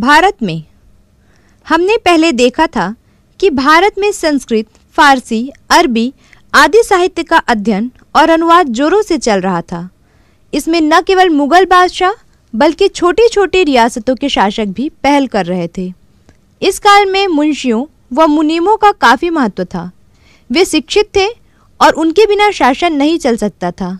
भारत में हमने पहले देखा था कि भारत में संस्कृत फारसी अरबी आदि साहित्य का अध्ययन और अनुवाद जोरों से चल रहा था इसमें न केवल मुगल बादशाह बल्कि छोटी छोटी रियासतों के शासक भी पहल कर रहे थे इस काल में मुंशियों व मुनीमों का काफ़ी महत्व था वे शिक्षित थे और उनके बिना शासन नहीं चल सकता था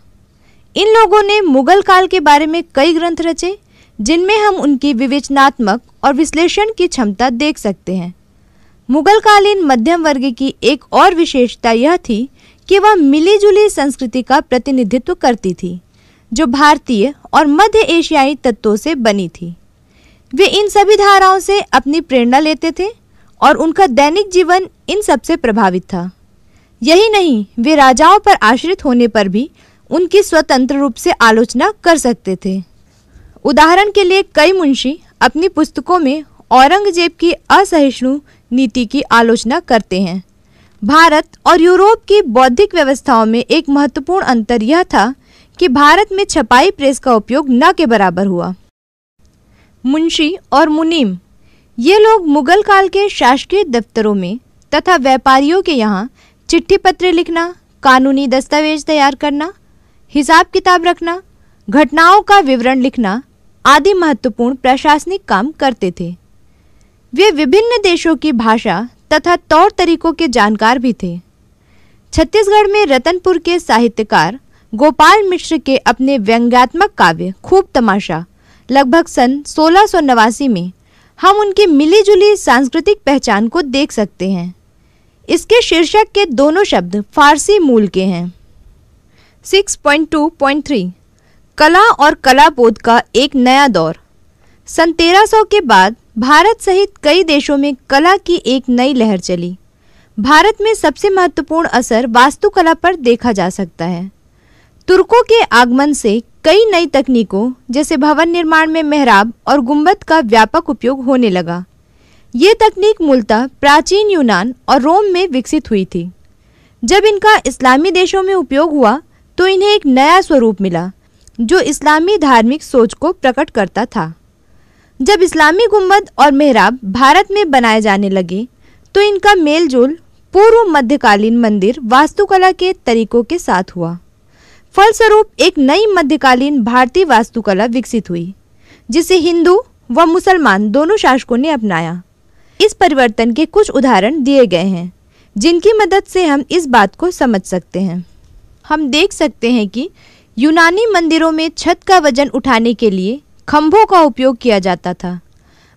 इन लोगों ने मुगल काल के बारे में कई ग्रंथ रचे जिनमें हम उनकी विवेचनात्मक और विश्लेषण की क्षमता देख सकते हैं मुगलकालीन मध्यम वर्ग की एक और विशेषता यह थी कि वह मिलीजुली संस्कृति का प्रतिनिधित्व करती थी जो भारतीय और मध्य एशियाई तत्वों से बनी थी वे इन सभी धाराओं से अपनी प्रेरणा लेते थे और उनका दैनिक जीवन इन सबसे प्रभावित था यही नहीं वे राजाओं पर आश्रित होने पर भी उनकी स्वतंत्र रूप से आलोचना कर सकते थे उदाहरण के लिए कई मुंशी अपनी पुस्तकों में औरंगजेब की असहिष्णु नीति की आलोचना करते हैं भारत और यूरोप की बौद्धिक व्यवस्थाओं में एक महत्वपूर्ण अंतर यह था कि भारत में छपाई प्रेस का उपयोग न के बराबर हुआ मुंशी और मुनीम ये लोग मुगल काल के शासकीय दफ्तरों में तथा व्यापारियों के यहाँ चिट्ठी पत्र लिखना कानूनी दस्तावेज तैयार करना हिसाब किताब रखना घटनाओं का विवरण लिखना आदि महत्वपूर्ण प्रशासनिक काम करते थे वे विभिन्न देशों की भाषा तथा तौर तरीकों के जानकार भी थे छत्तीसगढ़ में रतनपुर के साहित्यकार गोपाल मिश्र के अपने व्यंग्यात्मक काव्य खूब तमाशा लगभग सन सोलह में हम उनकी मिलीजुली सांस्कृतिक पहचान को देख सकते हैं इसके शीर्षक के दोनों शब्द फारसी मूल के हैं 6.2.3 कला और कला बोध का एक नया दौर सन 1300 के बाद भारत सहित कई देशों में कला की एक नई लहर चली भारत में सबसे महत्वपूर्ण असर वास्तुकला पर देखा जा सकता है तुर्कों के आगमन से कई नई तकनीकों जैसे भवन निर्माण में मेहराब और गुंबद का व्यापक उपयोग होने लगा ये तकनीक मूलतः प्राचीन यूनान और रोम में विकसित हुई थी जब इनका इस्लामी देशों में उपयोग हुआ तो इन्हें एक नया स्वरूप मिला जो इस्लामी धार्मिक सोच को प्रकट करता था जब इस्लामी गुम्बद और मेहराब भारत में बनाए जाने लगे तो इनका मेलजोल पूर्व मध्यकालीन मंदिर वास्तुकला के तरीकों के साथ हुआ फलस्वरूप एक नई मध्यकालीन भारतीय वास्तुकला विकसित हुई जिसे हिंदू व मुसलमान दोनों शासकों ने अपनाया इस परिवर्तन के कुछ उदाहरण दिए गए हैं जिनकी मदद से हम इस बात को समझ सकते हैं हम देख सकते हैं कि यूनानी मंदिरों में छत का वजन उठाने के लिए खम्भों का उपयोग किया जाता था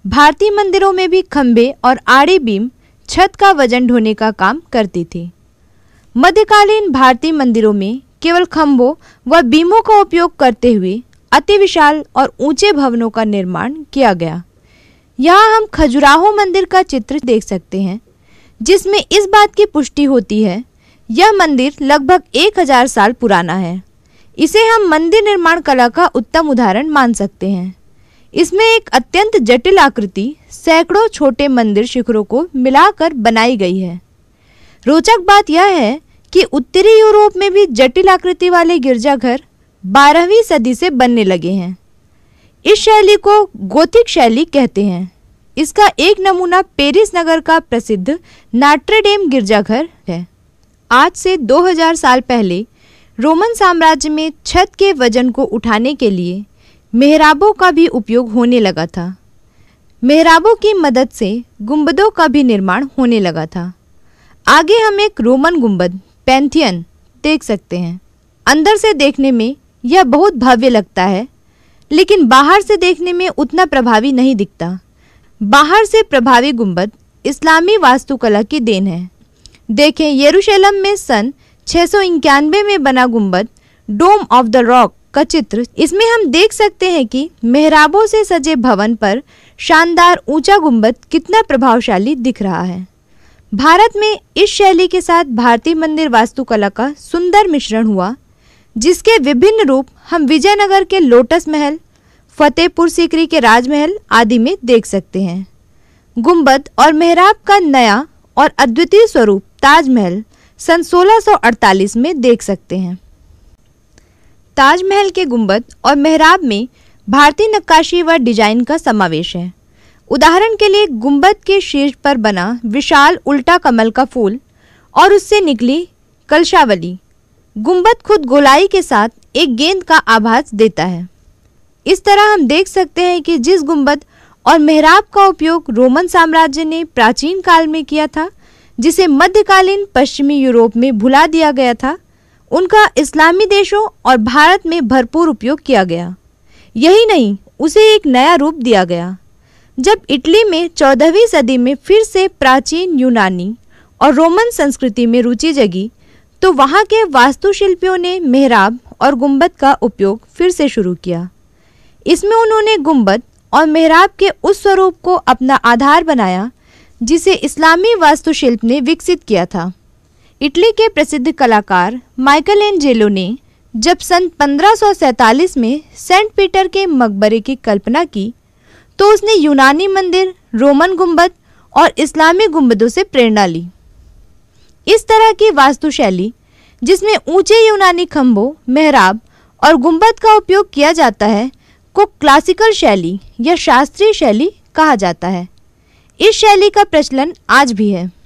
भारतीय मंदिरों में भी खम्भे और आड़े बीम छत का वजन ढोने का काम करती थी मध्यकालीन भारतीय मंदिरों में केवल खम्भों व बीमों का उपयोग करते हुए अति विशाल और ऊंचे भवनों का निर्माण किया गया यहाँ हम खजुराहो मंदिर का चित्र देख सकते हैं जिसमें इस बात की पुष्टि होती है यह मंदिर लगभग 1000 साल पुराना है इसे हम मंदिर निर्माण कला का उत्तम उदाहरण मान सकते हैं इसमें एक अत्यंत जटिल आकृति सैकड़ों छोटे मंदिर शिखरों को मिलाकर बनाई गई है रोचक बात यह है कि उत्तरी यूरोप में भी जटिल आकृति वाले गिरजाघर बारहवीं सदी से बनने लगे हैं इस शैली को गोथिक शैली कहते हैं इसका एक नमूना पेरिस नगर का प्रसिद्ध नाट्रेडेम गिरजाघर है आज से 2000 साल पहले रोमन साम्राज्य में छत के वजन को उठाने के लिए मेहराबों का भी उपयोग होने लगा था मेहराबों की मदद से गुंबदों का भी निर्माण होने लगा था आगे हम एक रोमन गुंबद पैंथियन देख सकते हैं अंदर से देखने में यह बहुत भव्य लगता है लेकिन बाहर से देखने में उतना प्रभावी नहीं दिखता बाहर से प्रभावी गुंबद इस्लामी वास्तुकला की देन है देखें यरूशलम में सन छः में बना गुम्बद डोम ऑफ द रॉक का चित्र इसमें हम देख सकते हैं कि मेहराबों से सजे भवन पर शानदार ऊंचा गुंबद कितना प्रभावशाली दिख रहा है भारत में इस शैली के साथ भारतीय मंदिर वास्तुकला का सुंदर मिश्रण हुआ जिसके विभिन्न रूप हम विजयनगर के लोटस महल फतेहपुर सीकरी के राजमहल आदि में देख सकते हैं गुम्बद और मेहराब का नया और अद्वितीय स्वरूप ताजमहल सन 1648 में देख सकते हैं ताजमहल के गुंबद और मेहराब में भारतीय नक्काशी व डिजाइन का समावेश है उदाहरण के लिए गुंबद के शीर्ष पर बना विशाल उल्टा कमल का फूल और उससे निकली कलशावली गुंबद खुद गोलाई के साथ एक गेंद का आभास देता है इस तरह हम देख सकते हैं कि जिस गुंबद और मेहराब का उपयोग रोमन साम्राज्य ने प्राचीन काल में किया था जिसे मध्यकालीन पश्चिमी यूरोप में भुला दिया गया था उनका इस्लामी देशों और भारत में भरपूर उपयोग किया गया यही नहीं उसे एक नया रूप दिया गया जब इटली में चौदहवीं सदी में फिर से प्राचीन यूनानी और रोमन संस्कृति में रुचि जगी तो वहाँ के वास्तुशिल्पियों ने मेहराब और गुंबद का उपयोग फिर से शुरू किया इसमें उन्होंने गुंबद और मेहराब के उस स्वरूप को अपना आधार बनाया जिसे इस्लामी वास्तुशिल्प ने विकसित किया था इटली के प्रसिद्ध कलाकार माइकल एंजेलो ने जब सन 1547 में सेंट पीटर के मकबरे की कल्पना की तो उसने यूनानी मंदिर रोमन गुंबद और इस्लामी गुंबदों से प्रेरणा ली इस तरह की वास्तुशैली जिसमें ऊंचे यूनानी खम्भों मेहराब और गुंबद का उपयोग किया जाता है को क्लासिकल शैली या शास्त्रीय शैली कहा जाता है इस शैली का प्रचलन आज भी है